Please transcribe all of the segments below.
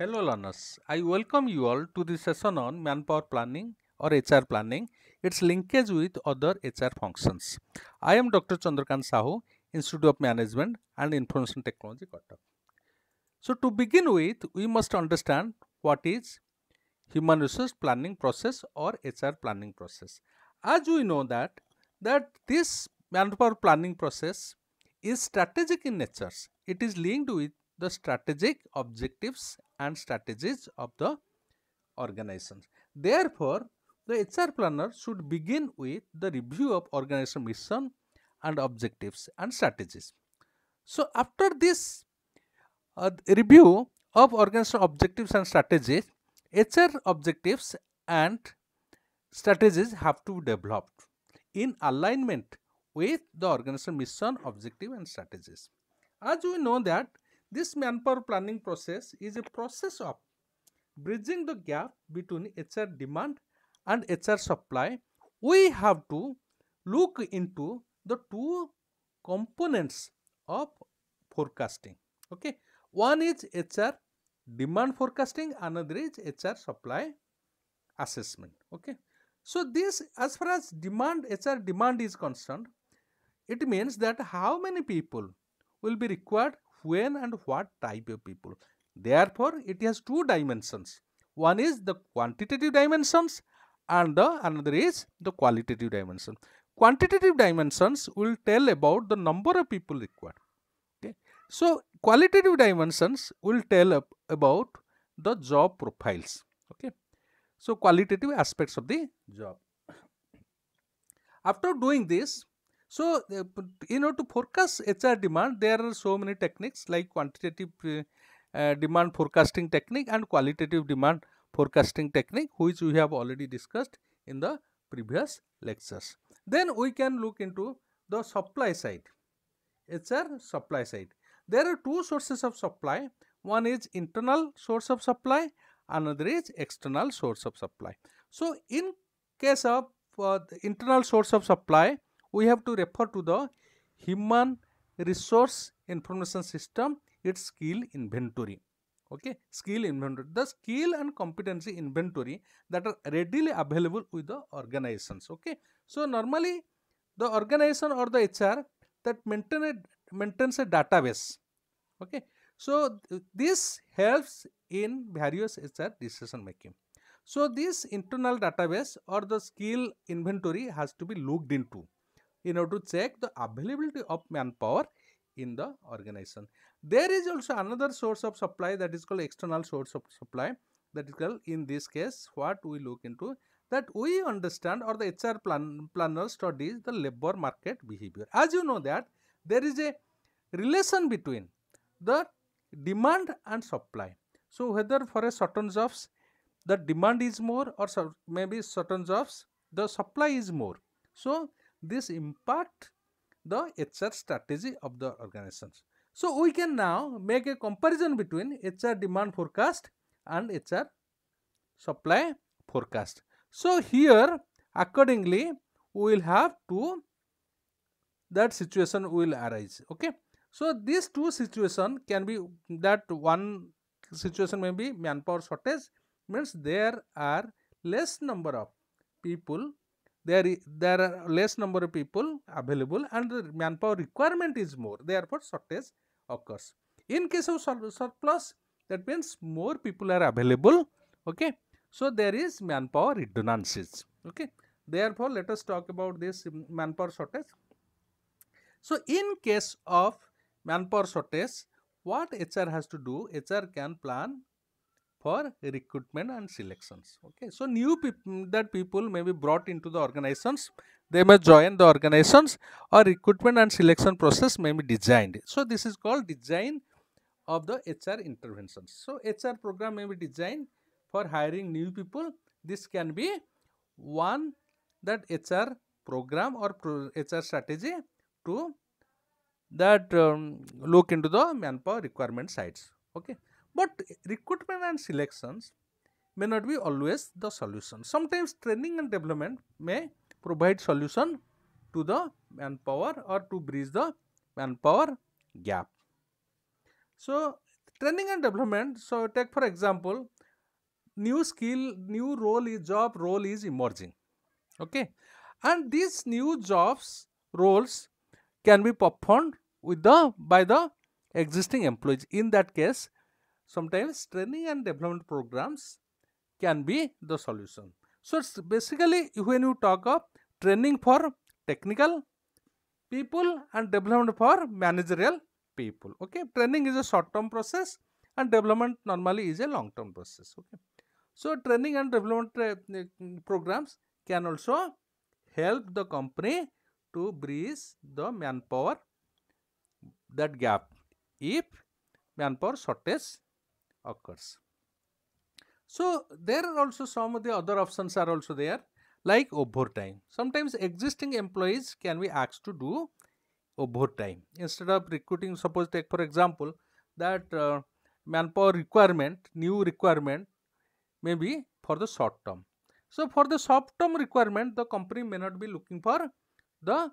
Hello learners, I welcome you all to this session on manpower planning or HR planning, its linkage with other HR functions. I am Dr. Chandrakant Sahu, Institute of Management and Information Technology, Kotak. So to begin with, we must understand what is human resource planning process or HR planning process. As we know that, that this manpower planning process is strategic in nature. It is linked with the strategic objectives and strategies of the organizations. Therefore, the HR planner should begin with the review of organization mission and objectives and strategies. So, after this uh, review of organization objectives and strategies, HR objectives and strategies have to be developed in alignment with the organization mission, objective and strategies. As we know that this manpower planning process is a process of bridging the gap between HR demand and HR supply. We have to look into the two components of forecasting. Okay, one is HR demand forecasting, another is HR supply assessment. Okay, so this as far as demand HR demand is concerned, it means that how many people will be required when and what type of people. Therefore, it has two dimensions. One is the quantitative dimensions and the another is the qualitative dimension. Quantitative dimensions will tell about the number of people required. Okay. So, qualitative dimensions will tell about the job profiles. Okay. So, qualitative aspects of the job. After doing this, so, in order to forecast HR demand, there are so many techniques like quantitative uh, uh, demand forecasting technique and qualitative demand forecasting technique, which we have already discussed in the previous lectures. Then we can look into the supply side, HR supply side. There are two sources of supply. One is internal source of supply, another is external source of supply. So, in case of uh, internal source of supply, we have to refer to the human resource information system its skill inventory okay skill inventory the skill and competency inventory that are readily available with the organizations okay so normally the organization or the hr that maintain a, maintains a database okay so th this helps in various hr decision making so this internal database or the skill inventory has to be looked into in order to check the availability of manpower in the organization. There is also another source of supply that is called external source of supply that is called in this case what we look into that we understand or the HR plan, planner studies the labor market behavior. As you know that there is a relation between the demand and supply. So whether for a certain jobs the demand is more or maybe certain jobs the supply is more. So this impact the HR strategy of the organizations. So we can now make a comparison between HR demand forecast and HR supply forecast. So here accordingly we will have two that situation will arise okay so these two situation can be that one situation may be manpower shortage means there are less number of people there, there are less number of people available and the manpower requirement is more. Therefore, shortage occurs. In case of surplus, that means more people are available. Okay. So, there is manpower redundancies. Okay. Therefore, let us talk about this mm, manpower shortage. So, in case of manpower shortage, what HR has to do? HR can plan for recruitment and selections okay so new people that people may be brought into the organizations they may join the organizations or recruitment and selection process may be designed so this is called design of the hr interventions so hr program may be designed for hiring new people this can be one that hr program or pro hr strategy to that um, look into the manpower requirement sites okay but recruitment and selections may not be always the solution. Sometimes training and development may provide solution to the manpower or to bridge the manpower gap. So training and development, so take for example, new skill, new role job role is emerging. Okay. And these new jobs roles can be performed with the by the existing employees. In that case, sometimes training and development programs can be the solution. So, it's basically when you talk of training for technical people and development for managerial people. Okay, training is a short term process and development normally is a long term process. Okay, so training and development uh, programs can also help the company to bridge the manpower that gap if manpower shortage occurs. So, there are also some of the other options are also there like overtime. Sometimes existing employees can be asked to do overtime instead of recruiting suppose take for example that uh, manpower requirement new requirement may be for the short term. So, for the short term requirement the company may not be looking for the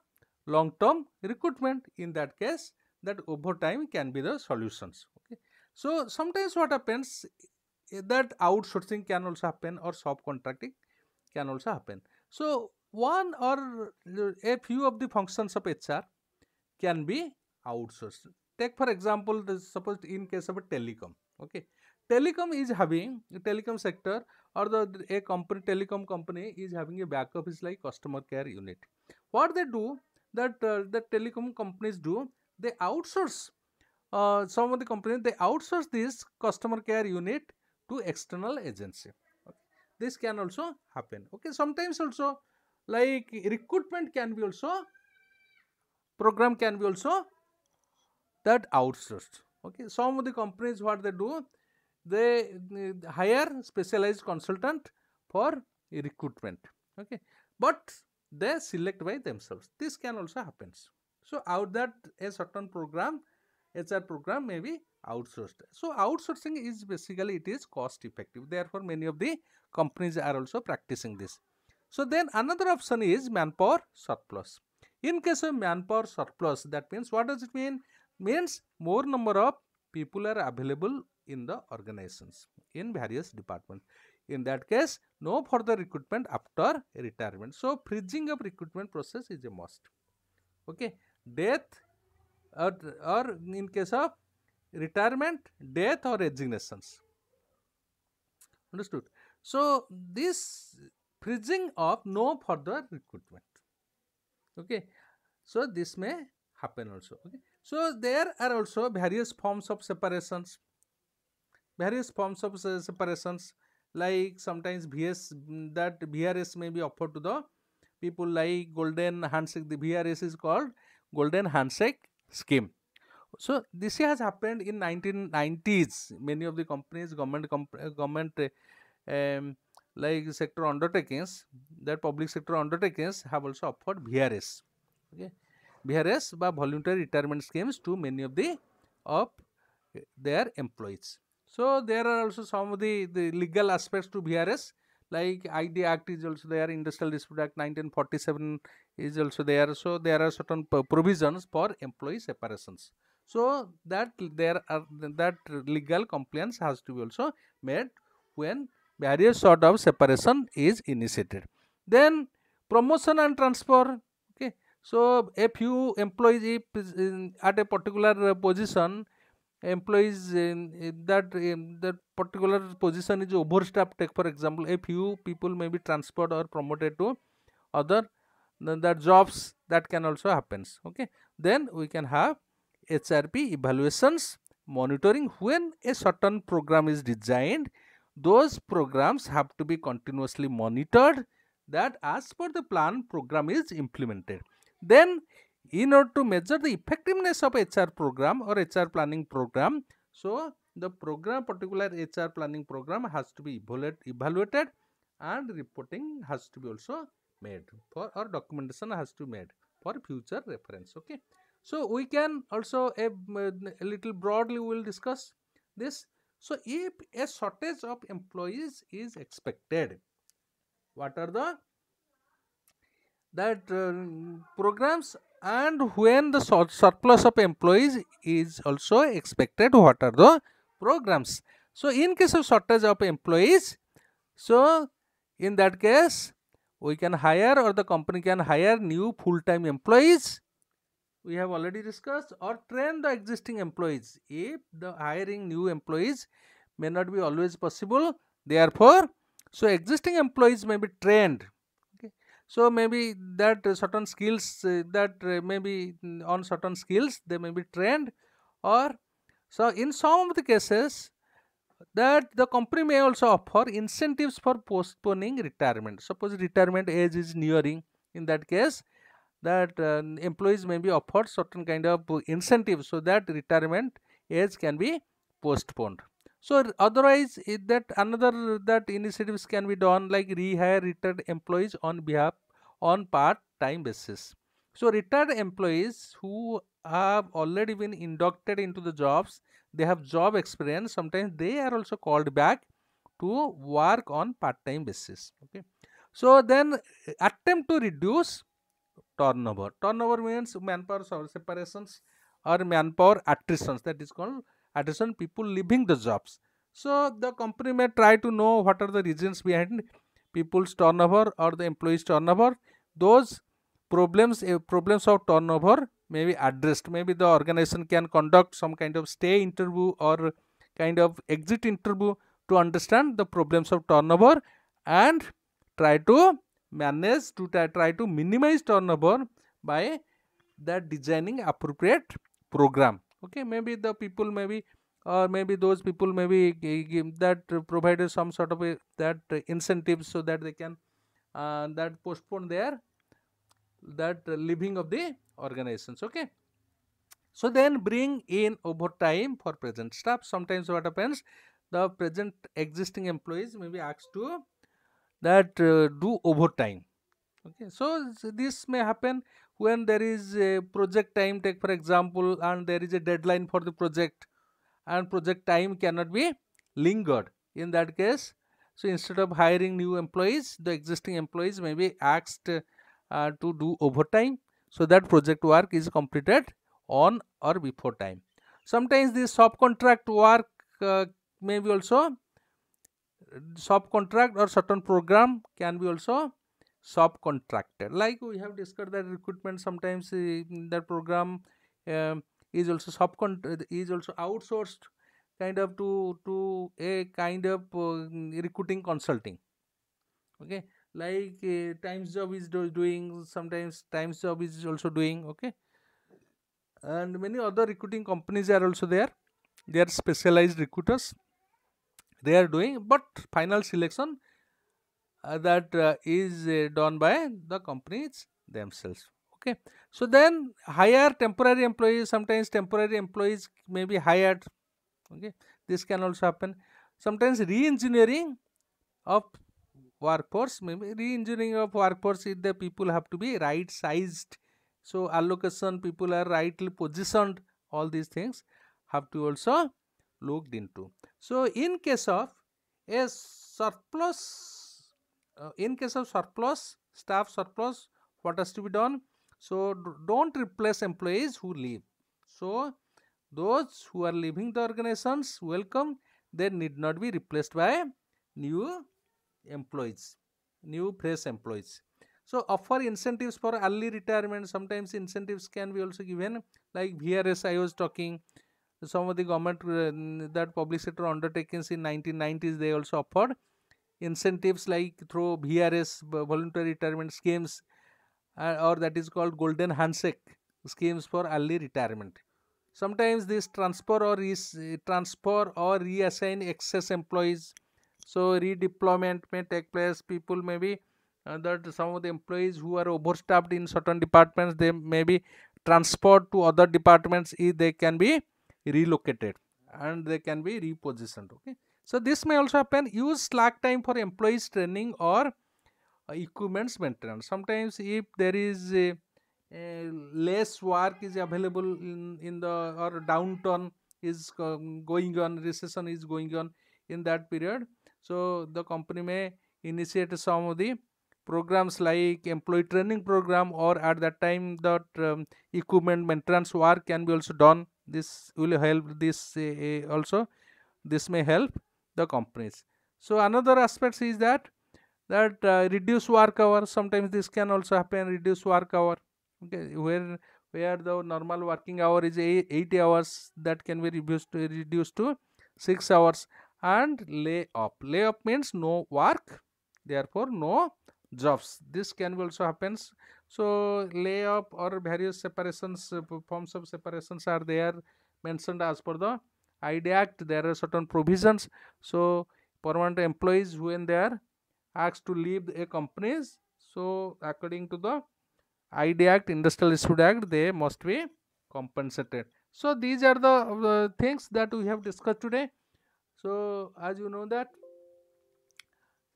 long term recruitment in that case that overtime can be the solutions. So sometimes what happens eh, that outsourcing can also happen or subcontracting can also happen. So one or a few of the functions of HR can be outsourced. Take for example, suppose in case of a telecom, okay. Telecom is having telecom sector or the a company telecom company is having a back office like customer care unit. What they do that uh, the telecom companies do, they outsource uh, some of the companies they outsource this customer care unit to external agency okay. this can also happen okay sometimes also like recruitment can be also program can be also that outsourced okay some of the companies what they do they, they hire specialized consultant for recruitment okay but they select by themselves this can also happens so out that a certain program HR program may be outsourced. So outsourcing is basically it is cost effective. Therefore, many of the companies are also practicing this. So then another option is manpower surplus. In case of manpower surplus, that means what does it mean? Means more number of people are available in the organizations in various departments. In that case, no further recruitment after retirement. So freezing of recruitment process is a must. Okay. Death or, or in case of retirement, death or resignations. Understood? So, this freezing of no further recruitment. Okay. So, this may happen also. Okay. So, there are also various forms of separations, various forms of separations like sometimes VS that VRS may be offered to the people like golden handshake. The VRS is called golden handshake scheme so this has happened in 1990s many of the companies government comp- uh, government um, like sector undertakings that public sector undertakings have also offered vrs okay vrs by voluntary retirement schemes to many of the of their employees so there are also some of the, the legal aspects to vrs like id act is also there industrial dispute act 1947 is also there so there are certain provisions for employee separations so that there are that legal compliance has to be also made when various sort of separation is initiated then promotion and transfer okay so if you employees at a particular position employees in, in that in that particular position is overstaffed take for example a few people may be transferred or promoted to other then that jobs that can also happens okay then we can have hrp evaluations monitoring when a certain program is designed those programs have to be continuously monitored that as per the plan program is implemented then in order to measure the effectiveness of HR program or HR planning program, so the program particular HR planning program has to be evaluated and reporting has to be also made for or documentation has to be made for future reference. Okay. So we can also a, a little broadly we will discuss this. So if a shortage of employees is expected, what are the that uh, programs and when the surplus of employees is also expected what are the programs so in case of shortage of employees so in that case we can hire or the company can hire new full-time employees we have already discussed or train the existing employees if the hiring new employees may not be always possible therefore so existing employees may be trained so maybe that certain skills uh, that uh, maybe on certain skills they may be trained or so in some of the cases that the company may also offer incentives for postponing retirement suppose retirement age is nearing in that case that uh, employees may be offered certain kind of incentive so that retirement age can be postponed so otherwise that another that initiatives can be done like rehire retired employees on behalf on part time basis so retired employees who have already been inducted into the jobs they have job experience sometimes they are also called back to work on part time basis okay so then uh, attempt to reduce turnover turnover means manpower separations or manpower attritions that is called addition people leaving the jobs so the company may try to know what are the reasons behind people's turnover or the employees turnover those problems eh, problems of turnover may be addressed maybe the organization can conduct some kind of stay interview or kind of exit interview to understand the problems of turnover and try to manage to try to minimize turnover by the designing appropriate program okay maybe the people maybe or maybe those people maybe that provided some sort of a, that incentive so that they can uh, that postpone their that living of the organizations okay so then bring in overtime for present staff sometimes what happens the present existing employees may be asked to that uh, do overtime okay so this may happen when there is a project time take for example and there is a deadline for the project and project time cannot be lingered in that case so instead of hiring new employees the existing employees may be asked uh, to do overtime so that project work is completed on or before time sometimes this subcontract work uh, may be also uh, subcontract or certain program can be also subcontractor like we have discussed that recruitment sometimes uh, that program uh, is also subcon eh, is also outsourced kind of to to a kind of uh, recruiting consulting okay like uh, times job is do doing sometimes times job is also doing okay and many other recruiting companies are also there they are specialized recruiters they are doing but final selection uh, that uh, is uh, done by the companies themselves okay so then hire temporary employees sometimes temporary employees may be hired okay this can also happen sometimes re-engineering of workforce maybe re-engineering of workforce if the people have to be right sized so allocation people are rightly positioned all these things have to also looked into so in case of a surplus uh, in case of surplus staff surplus what has to be done so don't replace employees who leave so those who are leaving the organizations welcome they need not be replaced by new employees new fresh employees so offer incentives for early retirement sometimes incentives can be also given like vrs i was talking some of the government uh, that public sector undertakings in 1990s they also offered incentives like through VRS voluntary retirement schemes uh, or that is called golden handshake schemes for early retirement. Sometimes this transfer or re- transfer or reassign excess employees. So redeployment may take place. People may be uh, that some of the employees who are overstaffed in certain departments they may be transferred to other departments if they can be relocated and they can be repositioned. Okay. So this may also happen use slack time for employees training or uh, equipments maintenance. Sometimes if there is a, a less work is available in, in the or downturn is going on recession is going on in that period. So the company may initiate some of the programs like employee training program or at that time that um, equipment maintenance work can be also done this will help this uh, uh also this may help the companies. So another aspect is that that uh, reduce work hour. Sometimes this can also happen. Reduce work hour. Okay, where where the normal working hour is eight, 80 hours, that can be reduced to, reduced to six hours. And lay off. Lay off means no work. Therefore, no jobs. This can also happens. So lay off or various separations, forms of separations are there mentioned as per the id act there are certain provisions so permanent employees when they are asked to leave a companies so according to the id act industrial should act they must be compensated so these are the uh, things that we have discussed today so as you know that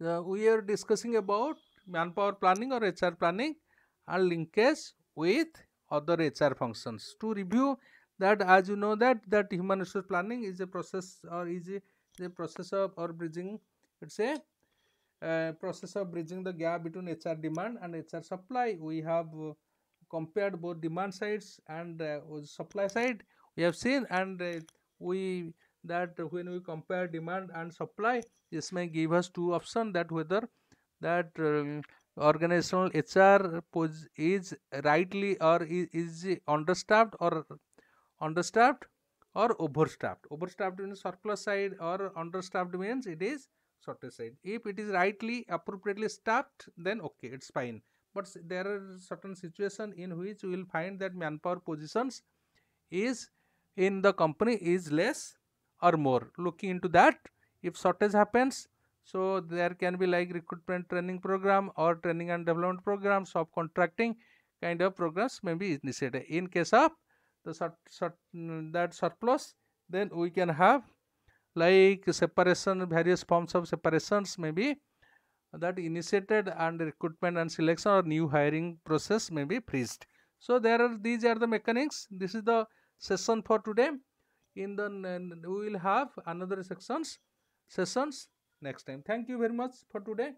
uh, we are discussing about manpower planning or hr planning and linkage with other hr functions to review that as you know that that human resource planning is a process or is a, process of or bridging say a uh, process of bridging the gap between hr demand and hr supply we have uh, compared both demand sides and uh, supply side we have seen and uh, we that when we compare demand and supply this may give us two options that whether that um, organizational hr is rightly or is, is understaffed or understaffed or overstaffed. Overstaffed means surplus side or understaffed means it is shortage side. If it is rightly appropriately staffed then okay it's fine. But there are certain situation in which you will find that manpower positions is in the company is less or more. Looking into that if shortage happens so there can be like recruitment training program or training and development programs, of contracting kind of programs may be initiated in case of the sur sur that surplus then we can have like separation various forms of separations maybe that initiated and recruitment and selection or new hiring process may be freezed so there are these are the mechanics this is the session for today in the we will have another sections sessions next time thank you very much for today